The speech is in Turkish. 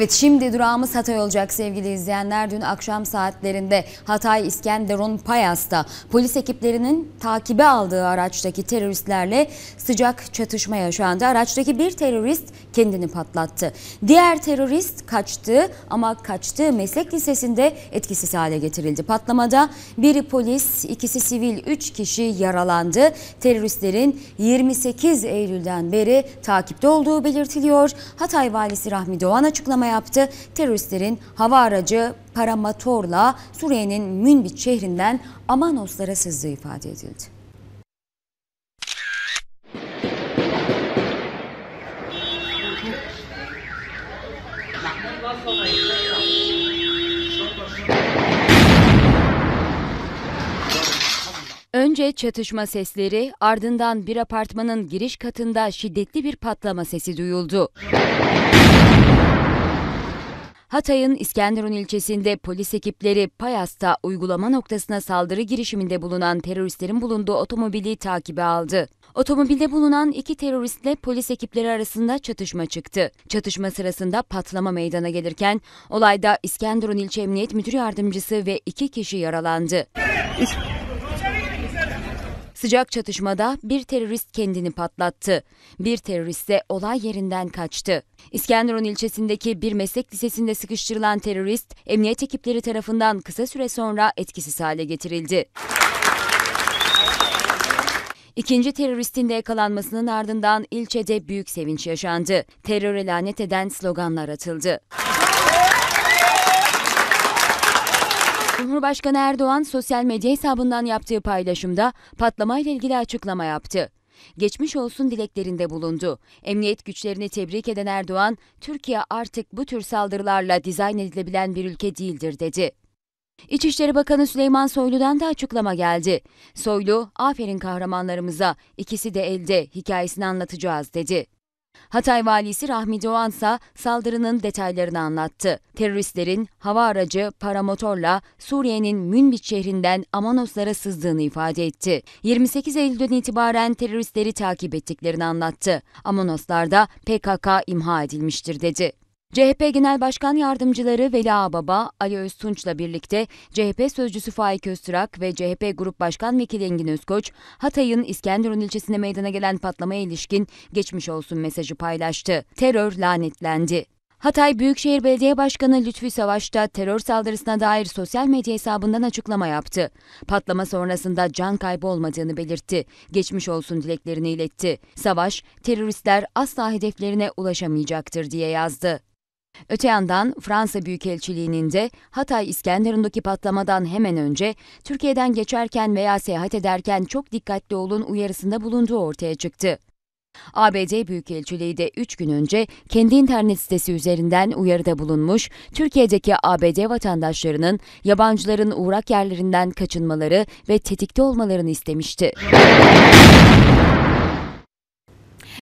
Evet şimdi durağımız Hatay olacak sevgili izleyenler. Dün akşam saatlerinde Hatay İskenderun Payas'ta polis ekiplerinin takibe aldığı araçtaki teröristlerle sıcak çatışma yaşandı. Araçtaki bir terörist kendini patlattı. Diğer terörist kaçtı ama kaçtığı meslek lisesinde etkisiz hale getirildi. Patlamada biri polis, ikisi sivil, üç kişi yaralandı. Teröristlerin 28 Eylül'den beri takipte olduğu belirtiliyor. Hatay Valisi Rahmi Doğan açıklama açıklama yaptı. Teröristlerin hava aracı paramotorla Suriye'nin Münbit şehrinden Amanoslara sızdığı ifade edildi. Önce çatışma sesleri, ardından bir apartmanın giriş katında şiddetli bir patlama sesi duyuldu. Hatay'ın İskenderun ilçesinde polis ekipleri Payas'ta uygulama noktasına saldırı girişiminde bulunan teröristlerin bulunduğu otomobili takibe aldı. Otomobilde bulunan iki teröristle polis ekipleri arasında çatışma çıktı. Çatışma sırasında patlama meydana gelirken olayda İskenderun İlçe Emniyet Müdür Yardımcısı ve iki kişi yaralandı. Sıcak çatışmada bir terörist kendini patlattı. Bir terörist de olay yerinden kaçtı. İskenderun ilçesindeki bir meslek lisesinde sıkıştırılan terörist emniyet ekipleri tarafından kısa süre sonra etkisiz hale getirildi. İkinci teröristin de yakalanmasının ardından ilçede büyük sevinç yaşandı. Teröre lanet eden sloganlar atıldı. Cumhurbaşkanı Erdoğan sosyal medya hesabından yaptığı paylaşımda patlamayla ilgili açıklama yaptı. Geçmiş olsun dileklerinde bulundu. Emniyet güçlerini tebrik eden Erdoğan, Türkiye artık bu tür saldırılarla dizayn edilebilen bir ülke değildir dedi. İçişleri Bakanı Süleyman Soylu'dan da açıklama geldi. Soylu, aferin kahramanlarımıza, ikisi de elde hikayesini anlatacağız dedi. Hatay valisi Rahmi Doğan ise saldırının detaylarını anlattı. Teröristlerin hava aracı paramotorla Suriye'nin Münbit şehrinden Amanoslara sızdığını ifade etti. 28 Eylül'den itibaren teröristleri takip ettiklerini anlattı. Amanoslarda PKK imha edilmiştir dedi. CHP Genel Başkan Yardımcıları Veli Ağbaba, Ali Öztunç'la birlikte CHP Sözcüsü Faik Öztürak ve CHP Grup Başkan Vekili Engin Özkoç, Hatay'ın İskenderun ilçesinde meydana gelen patlamaya ilişkin geçmiş olsun mesajı paylaştı. Terör lanetlendi. Hatay Büyükşehir Belediye Başkanı Lütfi Savaş da terör saldırısına dair sosyal medya hesabından açıklama yaptı. Patlama sonrasında can kaybı olmadığını belirtti. Geçmiş olsun dileklerini iletti. Savaş, teröristler asla hedeflerine ulaşamayacaktır diye yazdı. Öte yandan Fransa Büyükelçiliği'nin de Hatay İskenderun'daki patlamadan hemen önce Türkiye'den geçerken veya seyahat ederken çok dikkatli olun uyarısında bulunduğu ortaya çıktı. ABD Büyükelçiliği de 3 gün önce kendi internet sitesi üzerinden uyarıda bulunmuş, Türkiye'deki ABD vatandaşlarının yabancıların uğrak yerlerinden kaçınmaları ve tetikte olmalarını istemişti.